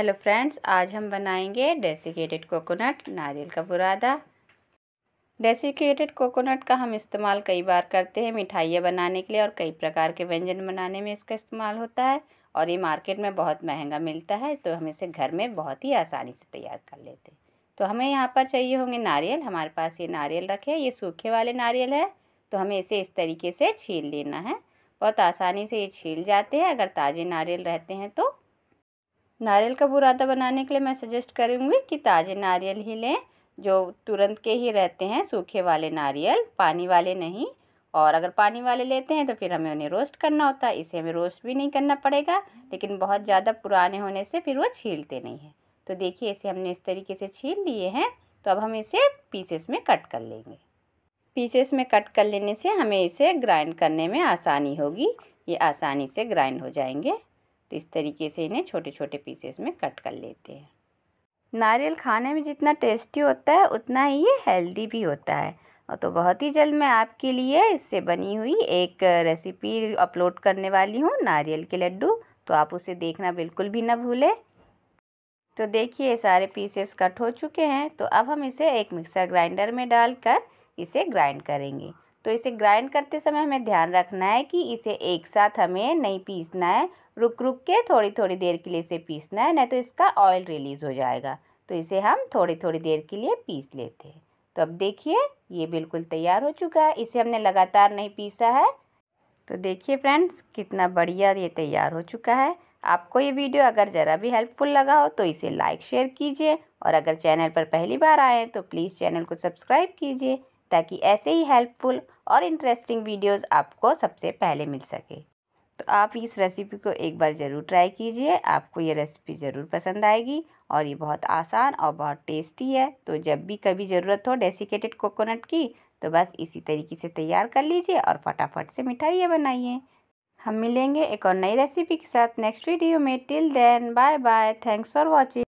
hello friends आज हम बनाएंगे डेसिकेटेड कोकोनट नारियल का बुरादा डेसिकेटेड कोकोनट का हम इस्तेमाल कई बार करते हैं मिठाइयाँ बनाने के लिए और कई प्रकार के व्यंजन बनाने में इसका इस्तेमाल होता है और ये मार्केट में बहुत महंगा मिलता है तो हम इसे घर में बहुत ही आसानी से तैयार कर लेते हैं तो हमें यहाँ पर चाहिए होंगे नारियल हमारे पास ये नारियल रखे ये सूखे वाले नारियल है तो हमें इसे इस तरीके से छील लेना है बहुत आसानी से ये छील जाते हैं अगर ताज़े नारियल रहते हैं तो नारियल का बुरादा बनाने के लिए मैं सजेस्ट करूँगी कि ताज़े नारियल ही लें जो तुरंत के ही रहते हैं सूखे वाले नारियल पानी वाले नहीं और अगर पानी वाले लेते हैं तो फिर हमें उन्हें रोस्ट करना होता है इसे हमें रोस्ट भी नहीं करना पड़ेगा लेकिन बहुत ज़्यादा पुराने होने से फिर वो छीलते नहीं हैं तो देखिए इसे हमने इस तरीके से छील लिए हैं तो अब हम इसे पीसेस में कट कर लेंगे पीसेस में कट कर लेने से हमें इसे ग्राइंड करने में आसानी होगी ये आसानी से ग्राइंड हो जाएंगे तो इस तरीके से इन्हें छोटे छोटे पीसेस में कट कर लेते हैं नारियल खाने में जितना टेस्टी होता है उतना ही ये हेल्दी भी होता है और तो बहुत ही जल्द मैं आपके लिए इससे बनी हुई एक रेसिपी अपलोड करने वाली हूँ नारियल के लड्डू तो आप उसे देखना बिल्कुल भी ना भूलें तो देखिए सारे पीसेस कट हो चुके हैं तो अब हम इसे एक मिक्सर ग्राइंडर में डालकर इसे ग्राइंड करेंगे तो इसे ग्राइंड करते समय हमें ध्यान रखना है कि इसे एक साथ हमें नहीं पीसना है रुक रुक के थोड़ी थोड़ी देर के लिए इसे पीसना है नहीं तो इसका ऑयल रिलीज़ हो जाएगा तो इसे हम थोड़ी थोड़ी देर के लिए पीस लेते हैं तो अब देखिए ये बिल्कुल तैयार हो चुका है इसे हमने लगातार नहीं पीसा है तो देखिए फ्रेंड्स कितना बढ़िया ये तैयार हो चुका है आपको ये वीडियो अगर ज़रा भी हेल्पफुल लगा हो तो इसे लाइक शेयर कीजिए और अगर चैनल पर पहली बार आए तो प्लीज़ चैनल को सब्सक्राइब कीजिए ताकि ऐसे ही हेल्पफुल और इंटरेस्टिंग वीडियोस आपको सबसे पहले मिल सके तो आप इस रेसिपी को एक बार ज़रूर ट्राई कीजिए आपको ये रेसिपी ज़रूर पसंद आएगी और ये बहुत आसान और बहुत टेस्टी है तो जब भी कभी ज़रूरत हो डेसिकेटेड कोकोनट की तो बस इसी तरीके से तैयार कर लीजिए और फटाफट से मिठाइयाँ बनाइए हम मिलेंगे एक और नई रेसिपी के साथ नेक्स्ट वीडियो में till then bye bye thanks for watching